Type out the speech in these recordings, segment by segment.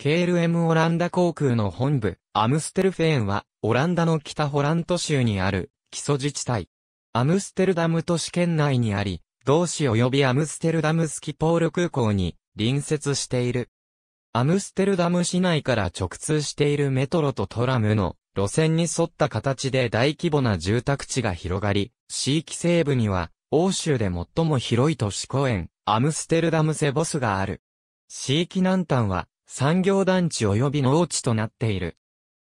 KLM オランダ航空の本部、アムステルフェーンは、オランダの北ホラント州にある、基礎自治体。アムステルダム都市圏内にあり、同市及びアムステルダムスキポール空港に隣接している。アムステルダム市内から直通しているメトロとトラムの路線に沿った形で大規模な住宅地が広がり、地域西部には欧州で最も広い都市公園、アムステルダムセボスがある。地域南端は産業団地及び農地となっている。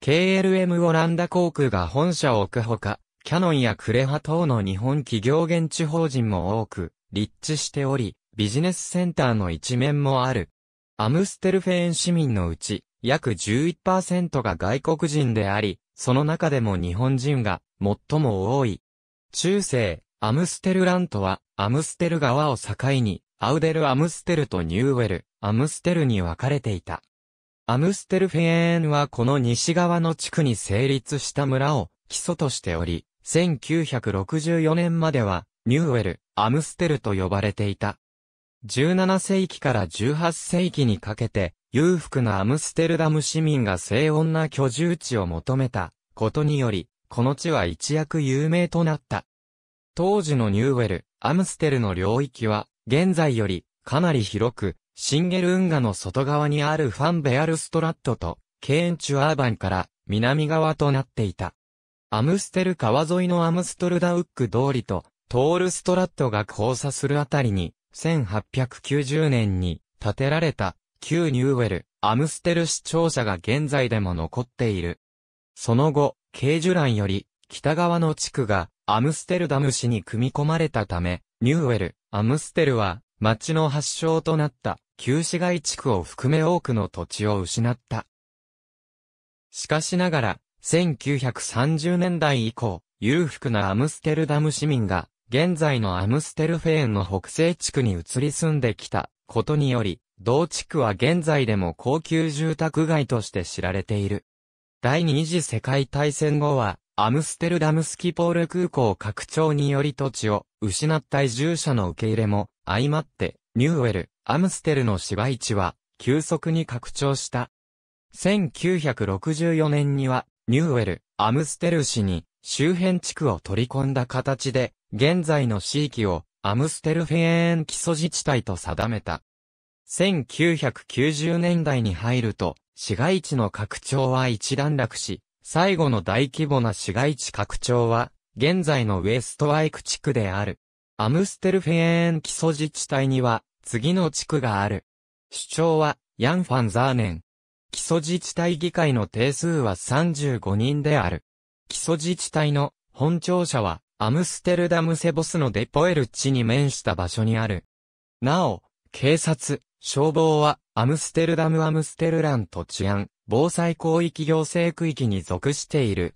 KLM オランダ航空が本社を置くほか、キャノンやクレハ等の日本企業現地法人も多く、立地しており、ビジネスセンターの一面もある。アムステルフェーン市民のうち、約11%が外国人であり、その中でも日本人が最も多い。中世、アムステルラントは、アムステル川を境に、アウデル・アムステルとニューウェル、アムステルに分かれていた。アムステルフェーンはこの西側の地区に成立した村を基礎としており、1964年まではニューウェル、アムステルと呼ばれていた。17世紀から18世紀にかけて、裕福なアムステルダム市民が静穏な居住地を求めたことにより、この地は一躍有名となった。当時のニューウェル、アムステルの領域は、現在より、かなり広く、シンゲル運河の外側にあるファンベアルストラットと、ケーンチュアーバンから南側となっていた。アムステル川沿いのアムストルダウック通りと、トールストラットが交差するあたりに、1890年に建てられた、旧ニューウェル、アムステル市庁舎が現在でも残っている。その後、ケージュランより、北側の地区が、アムステルダム市に組み込まれたため、ニューウェル、アムステルは、町の発祥となった、旧市街地区を含め多くの土地を失った。しかしながら、1930年代以降、裕福なアムステルダム市民が、現在のアムステルフェーンの北西地区に移り住んできたことにより、同地区は現在でも高級住宅街として知られている。第二次世界大戦後は、アムステルダムスキポール空港拡張により土地を失った移住者の受け入れも相まってニューウェル、アムステルの市街地は急速に拡張した。1964年にはニューウェル、アムステル市に周辺地区を取り込んだ形で現在の地域をアムステルフェーン基礎自治体と定めた。1990年代に入ると市街地の拡張は一段落し、最後の大規模な市街地拡張は、現在のウェストアイク地区である。アムステルフェーン基礎自治体には、次の地区がある。主張は、ヤン・ファン・ザーネン。基礎自治体議会の定数は35人である。基礎自治体の本庁舎は、アムステルダムセボスのデポエル地に面した場所にある。なお、警察、消防は、アムステルダムアムステルランと治安、防災広域行政区域に属している。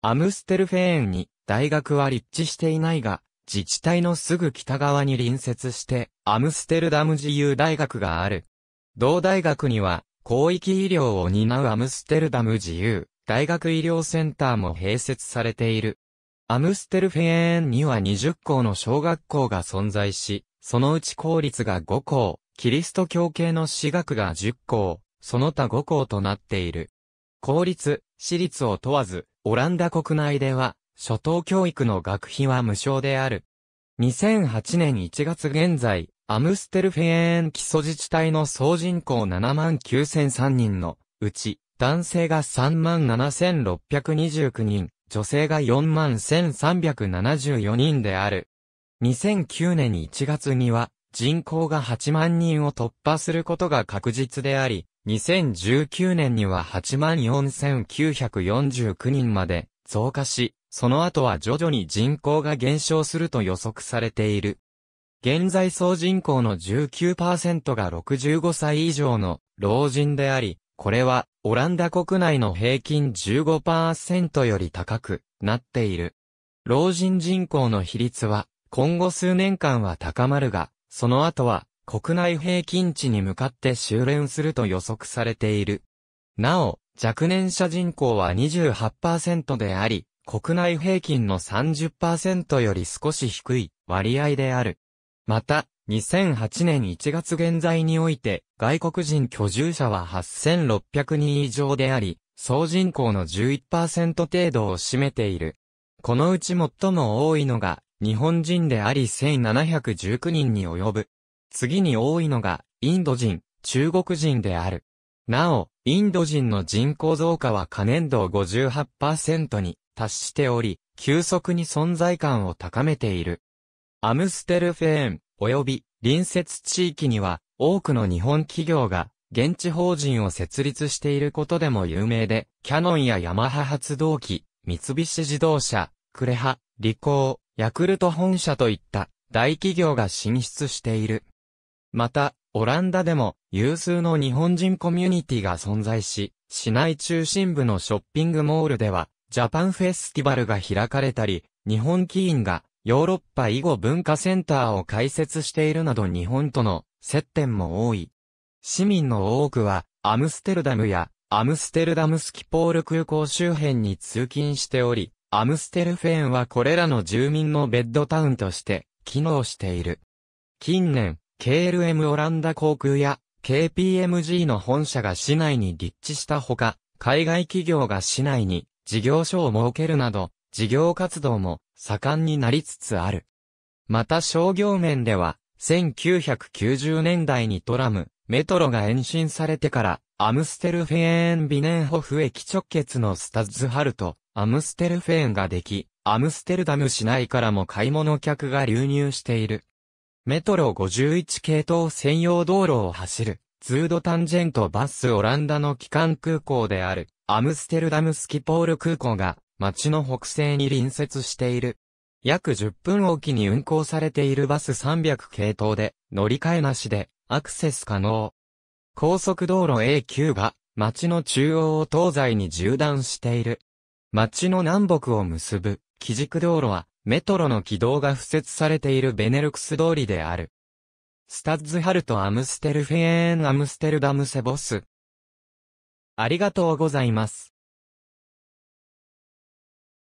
アムステルフェーンに大学は立地していないが、自治体のすぐ北側に隣接して、アムステルダム自由大学がある。同大学には、広域医療を担うアムステルダム自由大学医療センターも併設されている。アムステルフェーンには20校の小学校が存在し、そのうち公立が5校、キリスト教系の私学が10校、その他5校となっている。公立、私立を問わず、オランダ国内では、初等教育の学費は無償である。2008年1月現在、アムステルフェーン基礎自治体の総人口79,003人のうち、男性が37,629人、女性が41,374人である。2009年1月には、人口が8万人を突破することが確実であり、2019年には84,949人まで増加し、その後は徐々に人口が減少すると予測されている。現在総人口の19%が65歳以上の老人であり、これはオランダ国内の平均15%より高くなっている。老人人口の比率は今後数年間は高まるが、その後は国内平均値に向かって修練すると予測されている。なお、若年者人口は28%であり、国内平均の30%より少し低い割合である。また、2008年1月現在において、外国人居住者は8600人以上であり、総人口の11%程度を占めている。このうち最も多いのが、日本人であり1719人に及ぶ。次に多いのが、インド人、中国人である。なお、インド人の人口増加は可燃度58%に達しており、急速に存在感を高めている。アムステルフェーン、及び隣接地域には、多くの日本企業が、現地法人を設立していることでも有名で、キャノンやヤマハ発動機、三菱自動車、クレハ、リコー、ヤクルト本社といった大企業が進出している。また、オランダでも有数の日本人コミュニティが存在し、市内中心部のショッピングモールでは、ジャパンフェスティバルが開かれたり、日本ーンがヨーロッパ囲碁文化センターを開設しているなど日本との接点も多い。市民の多くは、アムステルダムやアムステルダムスキポール空港周辺に通勤しており、アムステルフェーンはこれらの住民のベッドタウンとして機能している。近年、KLM オランダ航空や KPMG の本社が市内に立地したほか、海外企業が市内に事業所を設けるなど、事業活動も盛んになりつつある。また商業面では、1990年代にトラム、メトロが延伸されてから、アムステルフェーン・ビネンホフ駅直結のスタッズハルト、アムステルフェーンができ、アムステルダム市内からも買い物客が流入している。メトロ51系統専用道路を走る、ツードタンジェントバスオランダの機関空港である、アムステルダムスキポール空港が、町の北西に隣接している。約10分おきに運行されているバス300系統で、乗り換えなしで、アクセス可能。高速道路 A9 が、町の中央を東西に縦断している。町の南北を結ぶ、基軸道路は、メトロの軌道が付設されているベネルクス通りである。スタッズハルトアムステルフェーンアムステルダムセボス。ありがとうございます。